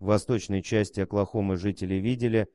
В восточной части Оклахомы жители видели,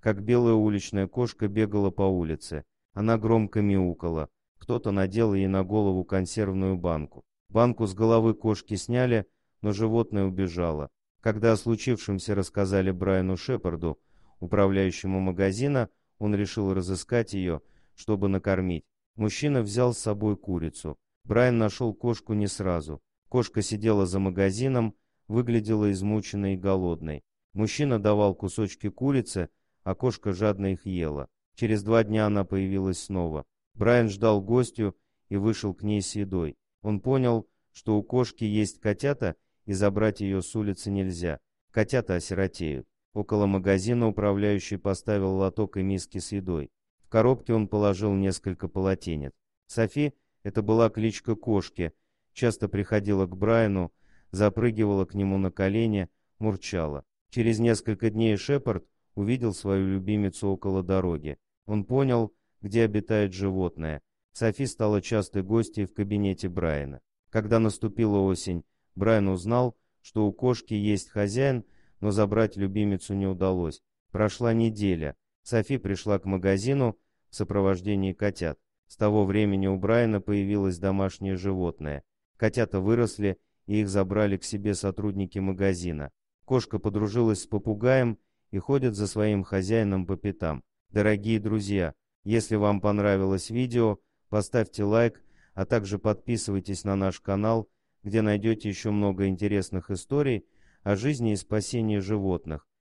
как белая уличная кошка бегала по улице. Она громко мяукала. Кто-то надел ей на голову консервную банку. Банку с головы кошки сняли, но животное убежало. Когда о случившемся рассказали Брайану Шепарду, управляющему магазина, он решил разыскать ее, чтобы накормить. Мужчина взял с собой курицу. Брайан нашел кошку не сразу. Кошка сидела за магазином, выглядела измученной и голодной. Мужчина давал кусочки курицы, а кошка жадно их ела. Через два дня она появилась снова. Брайан ждал гостю и вышел к ней с едой. Он понял, что у кошки есть котята, и забрать ее с улицы нельзя. Котята осиротеют. Около магазина управляющий поставил лоток и миски с едой. В коробке он положил несколько полотенец. Софи, это была кличка кошки, часто приходила к Брайану, запрыгивала к нему на колени, мурчала. Через несколько дней Шепард увидел свою любимицу около дороги. Он понял, где обитает животное. Софи стала частой гостьей в кабинете Брайана. Когда наступила осень, Брайан узнал, что у кошки есть хозяин, но забрать любимицу не удалось. Прошла неделя. Софи пришла к магазину в сопровождении котят. С того времени у Брайана появилось домашнее животное. Котята выросли и их забрали к себе сотрудники магазина. Кошка подружилась с попугаем и ходит за своим хозяином по пятам. Дорогие друзья, если вам понравилось видео, поставьте лайк, а также подписывайтесь на наш канал, где найдете еще много интересных историй о жизни и спасении животных.